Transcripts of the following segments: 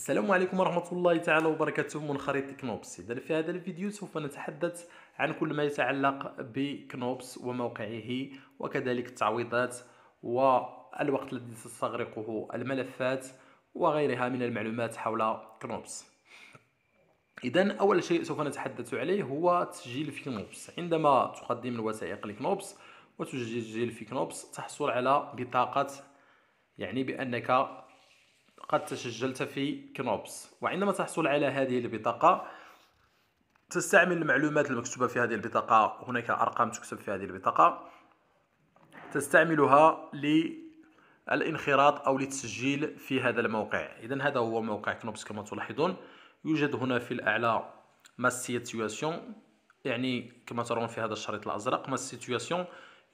السلام عليكم ورحمة الله تعالى وبركاته من خريطة كنوبس إذا في هذا الفيديو سوف نتحدث عن كل ما يتعلق بكنوبس وموقعه وكذلك التعويضات والوقت الذي تستغرقه الملفات وغيرها من المعلومات حول كنوبس إذا أول شيء سوف نتحدث عليه هو تسجيل في كنوبس عندما تقدم الوثائق لكنوبس وتسجل في كنوبس تحصل على بطاقة يعني بأنك قد تسجلت في كنوبس وعندما تحصل على هذه البطاقة تستعمل المعلومات المكتوبة في هذه البطاقة هناك أرقام تكتب في هذه البطاقة تستعملها للانخراط أو للتسجيل في هذا الموقع إذا هذا هو موقع كنوبس كما تلاحظون يوجد هنا في الأعلى ما يعني كما ترون في هذا الشريط الأزرق ما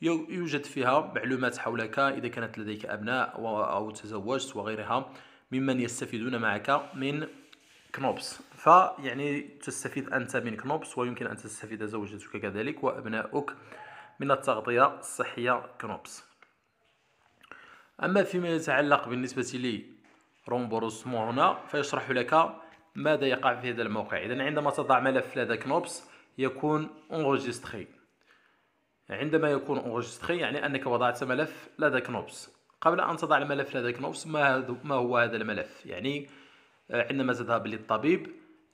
يوجد فيها معلومات حولك إذا كانت لديك أبناء أو تزوجت وغيرها ممن يستفيدون معك من كنوبس فيعني تستفيد أنت من كنوبس ويمكن أن تستفيد زوجتك كذلك وأبناؤك من التغطية الصحية كنوبس أما فيما يتعلق بالنسبة لي رومبورس هنا فيشرح لك ماذا يقع في هذا الموقع إذا عندما تضع ملف لدى كنوبس يكون انغوجيستخي عندما يكون انغوجيستخي يعني أنك وضعت ملف لدى كنوبس قبل ان تضع الملف لديك نوبس ما, ما هو هذا الملف يعني آه، عندما تذهب للطبيب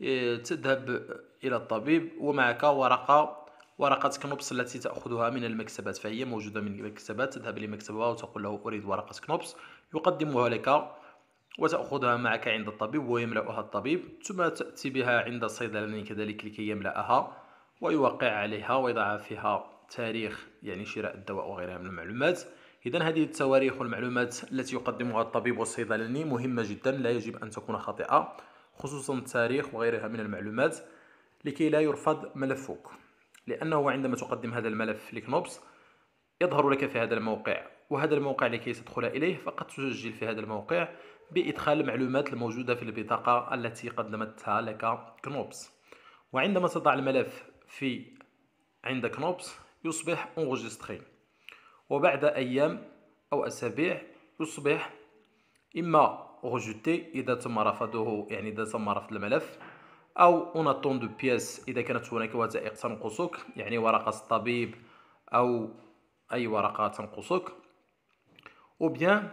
آه، تذهب الى الطبيب ومعك ورقه ورقة كنوبس التي تأخذها من المكتبات فهي موجودة من المكتبات تذهب لمكتبها وتقول له أريد ورقة كنوبس يقدمها لك وتأخذها معك عند الطبيب ويملأها الطبيب ثم تأتي بها عند الصيدلاني كذلك لكي يملأها ويوقع عليها ويضع فيها تاريخ يعني شراء الدواء وغيرها من المعلومات إذا هذه التواريخ والمعلومات التي يقدمها الطبيب والصيدلاني مهمة جدا لا يجب أن تكون خاطئة خصوصا التاريخ وغيرها من المعلومات لكي لا يرفض ملفك لأنه عندما تقدم هذا الملف لكنوبس يظهر لك في هذا الموقع وهذا الموقع لكي تدخل إليه فقد تسجل في هذا الموقع بإدخال المعلومات الموجودة في البطاقة التي قدمتها لك كنوبس وعندما تضع الملف في عند كنوبس يصبح انغجستخي وبعد أيام أو أسابيع يصبح إما غوجوتي إذا تم رفضه يعني إذا تم رفض الملف أو أوناتون دو بياس إذا كانت هناك وثائق تنقصك يعني ورقة الطبيب أو أي ورقة تنقصك أو بيان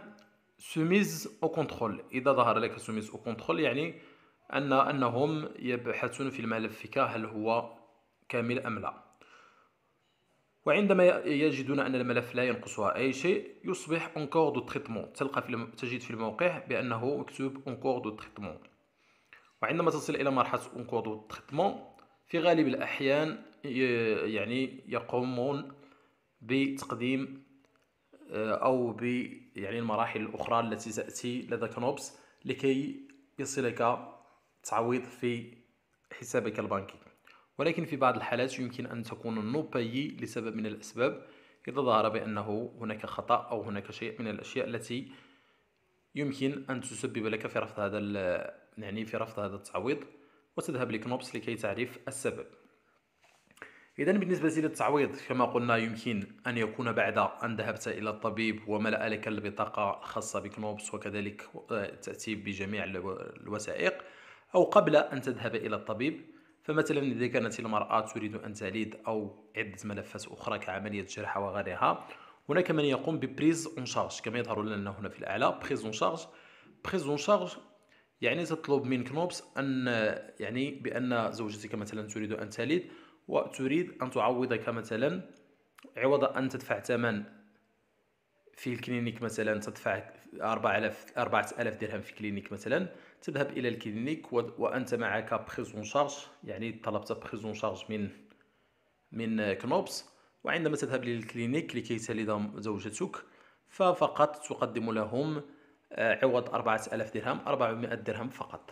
سوميز أو كونترول إذا ظهر لك سوميز أو كونترول يعني أن أنهم يبحثون في الملف هل هو كامل أم لا وعندما يجدون أن الملف لا ينقصها أي شيء يصبح أنكور دو تريتمون تلقى في تجد في الموقع بأنه مكتوب أنكور دو تريتمون وعندما تصل إلى مرحلة أنكور دو تريتمون في غالب الأحيان يعني يقومون بتقديم آه، أو ب يعني المراحل الأخرى التي تأتي لدى كنوبس لكي يصلك تعويض في حسابك البنكي ولكن في بعض الحالات يمكن أن تكون النوبايي لسبب من الأسباب إذا ظهر بأنه هناك خطأ أو هناك شيء من الأشياء التي يمكن أن تسبب لك في رفض هذا يعني في رفض هذا التعويض وتذهب لكنوبس لكي تعرف السبب إذا بالنسبة للتعويض كما قلنا يمكن أن يكون بعد أن ذهبت إلى الطبيب وملأ لك البطاقة الخاصة بكنوبس وكذلك آه، تأتي بجميع الوثائق أو قبل أن تذهب إلى الطبيب فمثلا إذا كانت المرأة تريد أن تلد أو عدة ملفات أخرى كعملية جرح وغيرها هناك من يقوم ببريز اون شارج كما يظهر لنا هنا في الأعلى بريز اون شارج بريز اون شارج يعني تطلب من كنوبس أن يعني بأن زوجتك مثلا تريد أن تلد وتريد أن تعوضك مثلا عوض أن تدفع ثمن في الكلينيك مثلا تدفع 4000 4000 درهم في كلينيك مثلا تذهب الى الكلينيك وانت معك بريزون شارج يعني طلبت بريزون شارج من من كنوبس وعندما تذهب للكلينيك لكي تلد زوجتك ففقط تقدم لهم آه، عوض 4000 درهم 400 درهم فقط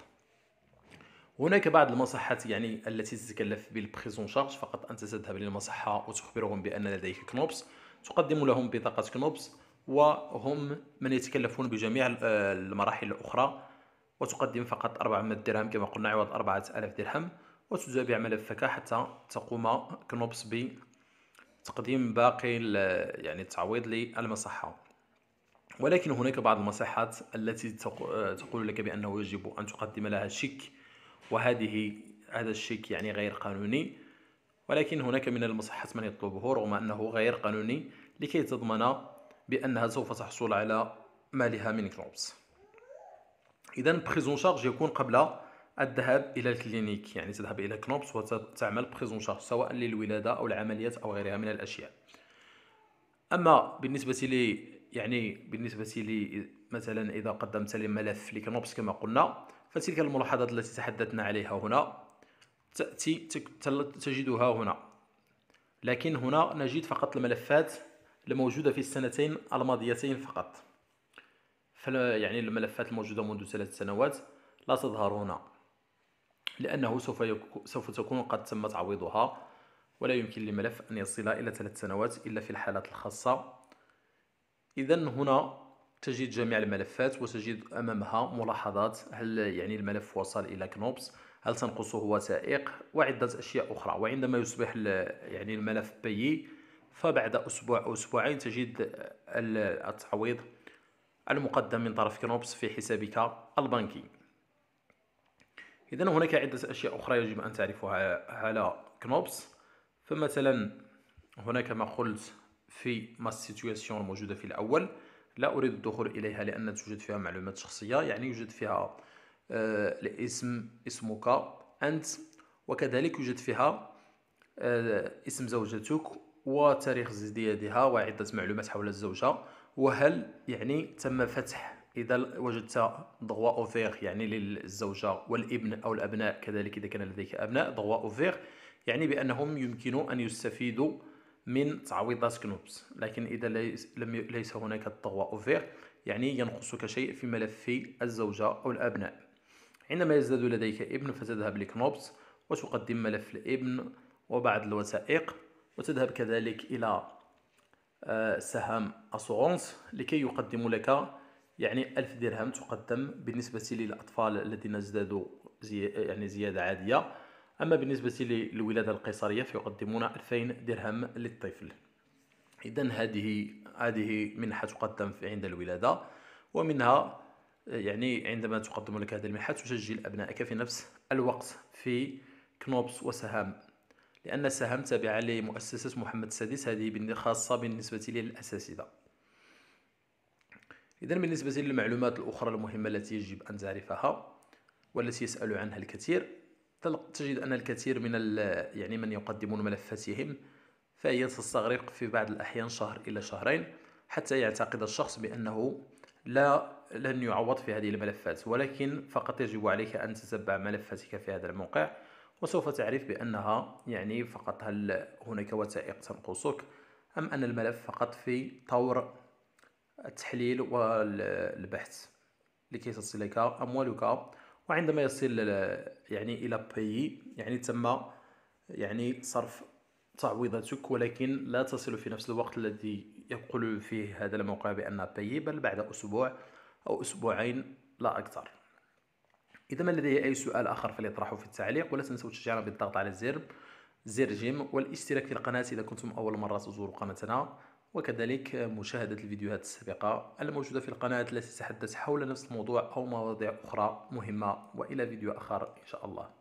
هناك بعض المصحات يعني التي تتكلف بالبريزون شارج فقط انت تذهب للمصحه وتخبرهم بان لديك كنوبس تقدم لهم بطاقه كنوبس وهم من يتكلفون بجميع المراحل الأخرى وتقدم فقط 400 درهم كما قلنا عوض 4000 درهم وتتابع ملفك حتى تقوم كنوبس بتقديم باقي يعني التعويض للمصحة ولكن هناك بعض المصحات التي تقول لك بأنه يجب أن تقدم لها شيك وهذه هذا الشيك يعني غير قانوني ولكن هناك من المصحات من يطلبه رغم أنه غير قانوني لكي تضمن بانها سوف تحصل على مالها من كروبس اذا بريزون شارج يكون قبل الذهاب الى الكلينيك يعني تذهب الى كنوبس وتعمل بريزون شارج سواء للولاده او العمليات او غيرها من الاشياء اما بالنسبه لي يعني بالنسبه لي مثلا اذا قدمت لي ملف لكنوبس كما قلنا فتلك الملاحظات التي تحدثنا عليها هنا تاتي تجدها هنا لكن هنا نجد فقط الملفات الموجودة في السنتين الماضيتين فقط يعني الملفات الموجودة منذ ثلاث سنوات لا تظهر هنا لأنه سوف, سوف تكون قد تم تعويضها ولا يمكن لملف أن يصل إلى ثلاث سنوات إلا في الحالات الخاصة إذا هنا تجد جميع الملفات وتجد أمامها ملاحظات هل يعني الملف وصل إلى كنوبس هل تنقصه وثائق وعدة أشياء أخرى وعندما يصبح يعني الملف بيي فبعد أسبوع أو أسبوعين تجد التعويض المقدم من طرف كنوبس في حسابك البنكي إذا هناك عدة أشياء أخرى يجب أن تعرفها على كنوبس فمثلا هناك ما قلت في ما السيتوياسيون الموجودة في الأول لا أريد الدخول إليها لأن توجد فيها معلومات شخصية يعني يوجد فيها آه، الاسم اسمك أنت وكذلك يوجد فيها آه، اسم زوجتك وتاريخ ازديادها وعدة معلومات حول الزوجة وهل يعني تم فتح إذا وجدت ضغوة أوفيغ يعني للزوجة والابن أو الأبناء كذلك إذا كان لديك أبناء ضغوة أوفيغ يعني بأنهم يمكن أن يستفيدوا من تعويضات كنوبس لكن إذا لم ليس هناك الضغوة أوفيغ يعني ينقصك شيء في ملف الزوجة أو الأبناء عندما يزداد لديك ابن فتذهب لكنوبس وتقدم ملف الابن وبعض الوثائق وتذهب كذلك إلى آه، سهام أسورونس لكي يقدم لك يعني ألف درهم تقدم بالنسبة للأطفال الذين ازدادوا زي يعني زيادة عادية أما بالنسبة للولادة القيصرية فيقدمون ألفين درهم للطفل إذا هذه هذه منحة تقدم عند الولادة ومنها آه، يعني عندما تقدم لك هذه المنحة تسجل أبنائك في نفس الوقت في كنوبس وسهام لأن سهم تابع لمؤسسة محمد السادس هذه خاصة بالنسبة للأساتذة إذا بالنسبة للمعلومات الأخرى المهمة التي يجب أن تعرفها والتي يسأل عنها الكثير تجد أن الكثير من يعني من يقدمون ملفاتهم فهي تستغرق في بعض الأحيان شهر إلى شهرين حتى يعتقد الشخص بأنه لا لن يعوض في هذه الملفات ولكن فقط يجب عليك أن تتبع ملفاتك في هذا الموقع وسوف تعرف بأنها يعني فقط هل هناك وثائق تنقصك أم أن الملف فقط في طور التحليل والبحث لكي تصلك أموالك وعندما يصل يعني إلى بي يعني تم يعني صرف تعويضاتك ولكن لا تصل في نفس الوقت الذي يقول فيه هذا الموقع بأن بي بل بعد أسبوع أو أسبوعين لا أكثر إذا ما لدي أي سؤال آخر فليطرحه في التعليق ولا تنسوا تشجيعنا بالضغط على زر زر جيم والاشتراك في القناة إذا كنتم أول مرة تزوروا قناتنا وكذلك مشاهدة الفيديوهات السابقة الموجودة في القناة التي تتحدث حول نفس الموضوع أو مواضيع أخرى مهمة وإلى فيديو آخر إن شاء الله